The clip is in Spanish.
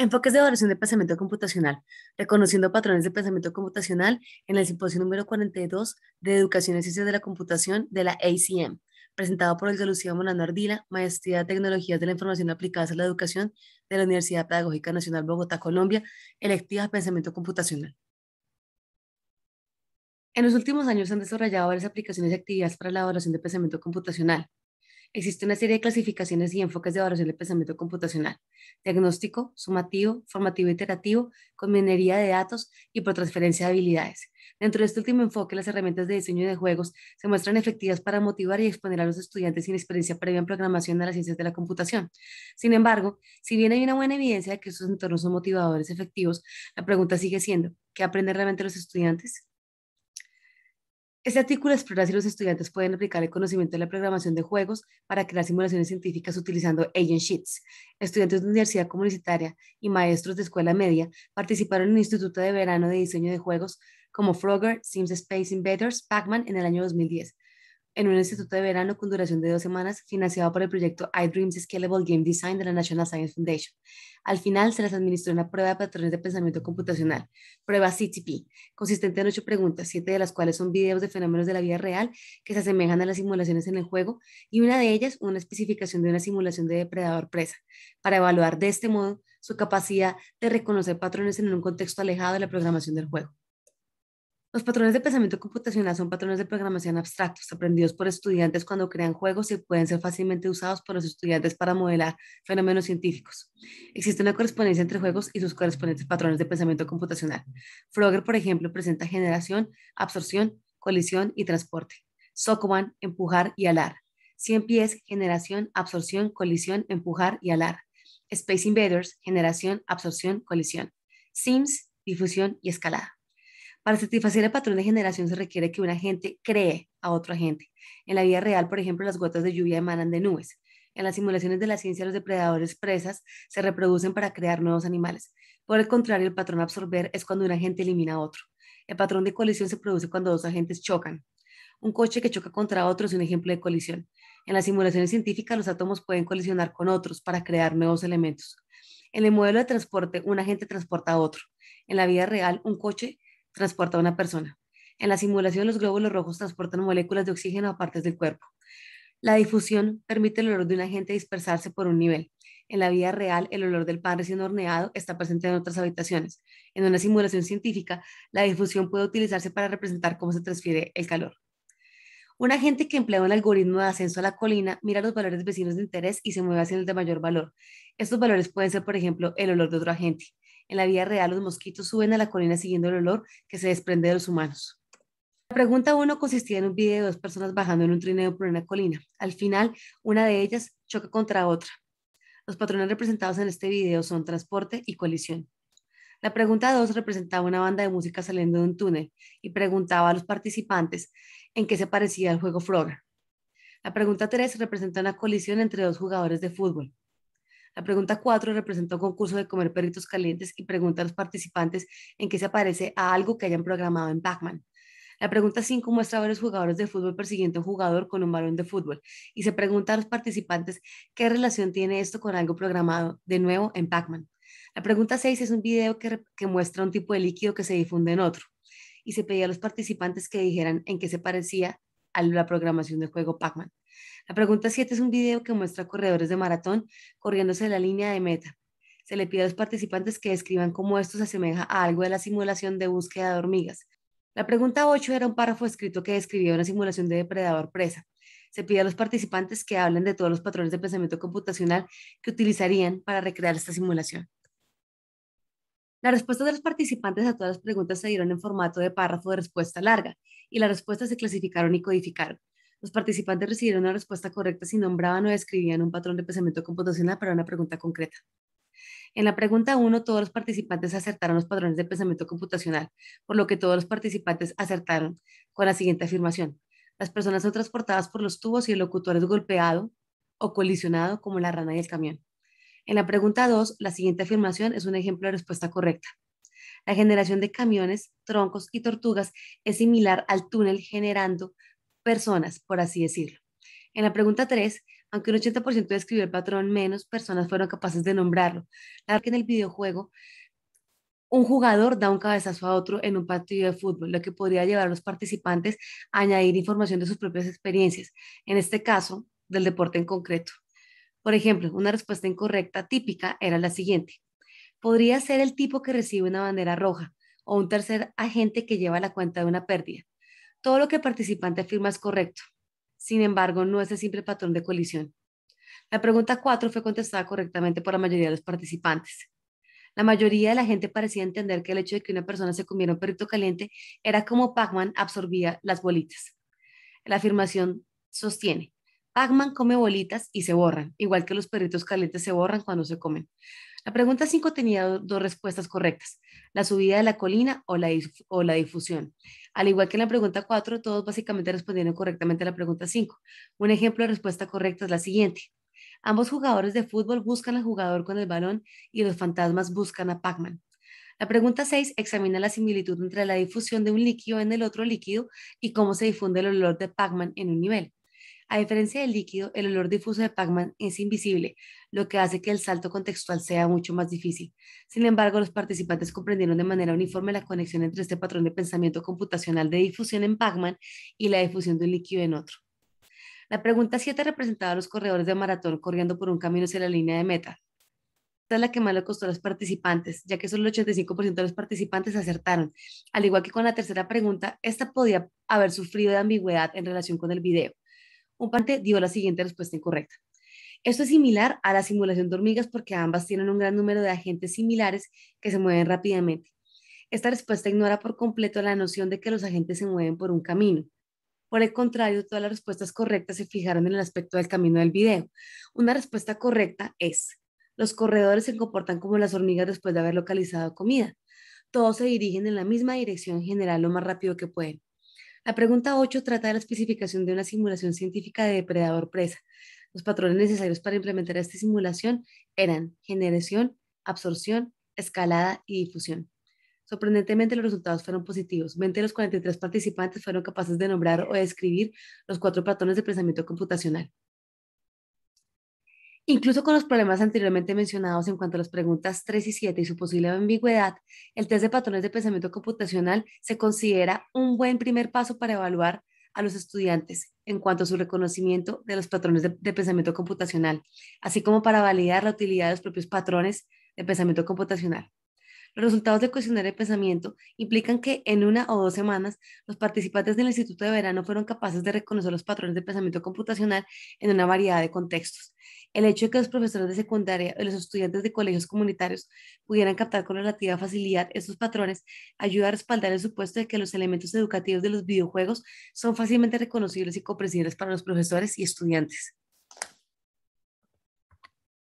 Enfoques de evaluación de pensamiento computacional, reconociendo patrones de pensamiento computacional en el simposio número 42 de Educación y Ciencias de la Computación de la ACM, presentado por el Lucía Monano Ardila, Maestría de Tecnologías de la Información Aplicadas a la Educación de la Universidad Pedagógica Nacional Bogotá, Colombia, electiva Pensamiento Computacional. En los últimos años se han desarrollado varias aplicaciones y actividades para la evaluación de pensamiento computacional. Existe una serie de clasificaciones y enfoques de evaluación del pensamiento computacional. Diagnóstico, sumativo, formativo iterativo, con minería de datos y por transferencia de habilidades. Dentro de este último enfoque, las herramientas de diseño de juegos se muestran efectivas para motivar y exponer a los estudiantes sin experiencia previa en programación de las ciencias de la computación. Sin embargo, si bien hay una buena evidencia de que estos entornos son motivadores efectivos, la pregunta sigue siendo, ¿qué aprenden realmente los estudiantes? Este artículo explora si los estudiantes pueden aplicar el conocimiento de la programación de juegos para crear simulaciones científicas utilizando Agent Sheets. Estudiantes de universidad comunitaria y maestros de escuela media participaron en un Instituto de Verano de Diseño de Juegos como Frogger, Sims Space Invaders, Pac-Man en el año 2010 en un instituto de verano con duración de dos semanas, financiado por el proyecto iDreams Scalable Game Design de la National Science Foundation. Al final se les administró una prueba de patrones de pensamiento computacional, prueba CTP, consistente en ocho preguntas, siete de las cuales son videos de fenómenos de la vida real que se asemejan a las simulaciones en el juego y una de ellas una especificación de una simulación de depredador presa, para evaluar de este modo su capacidad de reconocer patrones en un contexto alejado de la programación del juego. Los patrones de pensamiento computacional son patrones de programación abstractos aprendidos por estudiantes cuando crean juegos y pueden ser fácilmente usados por los estudiantes para modelar fenómenos científicos. Existe una correspondencia entre juegos y sus correspondientes patrones de pensamiento computacional. Frogger, por ejemplo, presenta generación, absorción, colisión y transporte. Sokoban, empujar y alar. 100 pies, generación, absorción, colisión, empujar y alar. Space Invaders, generación, absorción, colisión. Sims, difusión y escalada. Para satisfacer el patrón de generación se requiere que un agente cree a otro agente. En la vida real, por ejemplo, las gotas de lluvia emanan de nubes. En las simulaciones de la ciencia, los depredadores presas se reproducen para crear nuevos animales. Por el contrario, el patrón absorber es cuando un agente elimina a otro. El patrón de colisión se produce cuando dos agentes chocan. Un coche que choca contra otro es un ejemplo de colisión. En las simulaciones científicas, los átomos pueden colisionar con otros para crear nuevos elementos. En el modelo de transporte, un agente transporta a otro. En la vida real, un coche transporta a una persona. En la simulación, los glóbulos rojos transportan moléculas de oxígeno a partes del cuerpo. La difusión permite el olor de un agente dispersarse por un nivel. En la vida real, el olor del pan recién horneado está presente en otras habitaciones. En una simulación científica, la difusión puede utilizarse para representar cómo se transfiere el calor. Un agente que emplea un algoritmo de ascenso a la colina mira los valores vecinos de interés y se mueve hacia el de mayor valor. Estos valores pueden ser, por ejemplo, el olor de otro agente. En la vida real, los mosquitos suben a la colina siguiendo el olor que se desprende de los humanos. La pregunta 1 consistía en un video de dos personas bajando en un trineo por una colina. Al final, una de ellas choca contra otra. Los patrones representados en este video son transporte y colisión. La pregunta 2 representaba una banda de música saliendo de un túnel y preguntaba a los participantes en qué se parecía el juego flora. La pregunta 3 representa una colisión entre dos jugadores de fútbol. La pregunta 4 representa un concurso de comer perritos calientes y pregunta a los participantes en qué se parece a algo que hayan programado en Pac-Man. La pregunta 5 muestra a varios jugadores de fútbol persiguiendo a un jugador con un balón de fútbol y se pregunta a los participantes qué relación tiene esto con algo programado, de nuevo en Pac-Man. La pregunta 6 es un video que, muestra un tipo de líquido que se difunde en otro y se pedía a los participantes que dijeran en qué se parecía a la programación del juego Pac-Man. La pregunta 7 es un video que muestra corredores de maratón corriéndose la línea de meta. Se le pide a los participantes que describan cómo esto se asemeja a algo de la simulación de búsqueda de hormigas. La pregunta 8 era un párrafo escrito que describía una simulación de depredador presa. Se pide a los participantes que hablen de todos los patrones de pensamiento computacional que utilizarían para recrear esta simulación. Las respuestas de los participantes a todas las preguntas se dieron en formato de párrafo de respuesta larga y las respuestas se clasificaron y codificaron. Los participantes recibieron una respuesta correcta si nombraban o describían un patrón de pensamiento computacional para una pregunta concreta. En la pregunta 1, todos los participantes acertaron los patrones de pensamiento computacional, por lo que todos los participantes acertaron con la siguiente afirmación. Las personas son transportadas por los tubos y el locutor es golpeado o colisionado como la rana y el camión. En la pregunta 2, la siguiente afirmación es un ejemplo de respuesta correcta. La generación de camiones, troncos y tortugas es similar al túnel generando personas, por así decirlo. En la pregunta 3, aunque un 80% describió el patrón, menos personas fueron capaces de nombrarlo. La que en el videojuego, un jugador da un cabezazo a otro en un partido de fútbol, lo que podría llevar a los participantes a añadir información de sus propias experiencias, en este caso, del deporte en concreto. Por ejemplo, una respuesta incorrecta típica era la siguiente. Podría ser el tipo que recibe una bandera roja o un tercer agente que lleva la cuenta de una pérdida. Todo lo que el participante afirma es correcto. Sin embargo, no es el simple patrón de colisión. La pregunta 4 fue contestada correctamente por la mayoría de los participantes. La mayoría de la gente parecía entender que el hecho de que una persona se comiera un perrito caliente era como Pac-Man absorbía las bolitas. La afirmación sostiene, Pac-Man come bolitas y se borran, igual que los perritos calientes se borran cuando se comen. La pregunta 5 tenía dos respuestas correctas, la subida de la colina o la, o la difusión. Al igual que en la pregunta 4, todos básicamente respondieron correctamente a la pregunta 5. Un ejemplo de respuesta correcta es la siguiente. Ambos jugadores de fútbol buscan al jugador con el balón y los fantasmas buscan a Pac-Man. La pregunta 6 examina la similitud entre la difusión de un líquido en el otro líquido y cómo se difunde el olor de Pac-Man en un nivel. A diferencia del líquido, el olor difuso de Pac-Man es invisible, lo que hace que el salto contextual sea mucho más difícil. Sin embargo, los participantes comprendieron de manera uniforme la conexión entre este patrón de pensamiento computacional de difusión en Pac-Man y la difusión del líquido en otro. La pregunta 7 representaba a los corredores de maratón corriendo por un camino hacia la línea de meta. Esta es la que más le costó a los participantes, ya que solo el 85% de los participantes acertaron. Al igual que con la tercera pregunta, esta podía haber sufrido de ambigüedad en relación con el video un pante dio la siguiente respuesta incorrecta. Esto es similar a la simulación de hormigas porque ambas tienen un gran número de agentes similares que se mueven rápidamente. Esta respuesta ignora por completo la noción de que los agentes se mueven por un camino. Por el contrario, todas las respuestas correctas se fijaron en el aspecto del camino del video. Una respuesta correcta es, los corredores se comportan como las hormigas después de haber localizado comida. Todos se dirigen en la misma dirección general lo más rápido que pueden. La pregunta 8 trata de la especificación de una simulación científica de depredador-presa. Los patrones necesarios para implementar esta simulación eran generación, absorción, escalada y difusión. Sorprendentemente, los resultados fueron positivos. 20 de los 43 participantes fueron capaces de nombrar o describir los cuatro patrones de pensamiento computacional. Incluso con los problemas anteriormente mencionados en cuanto a las preguntas 3 y 7 y su posible ambigüedad, el test de patrones de pensamiento computacional se considera un buen primer paso para evaluar a los estudiantes en cuanto a su reconocimiento de los patrones de, pensamiento computacional, así como para validar la utilidad de los propios patrones de pensamiento computacional. Los resultados de cuestionario de pensamiento implican que en una o dos semanas los participantes del Instituto de Verano fueron capaces de reconocer los patrones de pensamiento computacional en una variedad de contextos el hecho de que los profesores de secundaria o los estudiantes de colegios comunitarios pudieran captar con relativa facilidad estos patrones ayuda a respaldar el supuesto de que los elementos educativos de los videojuegos son fácilmente reconocibles y comprensibles para los profesores y estudiantes.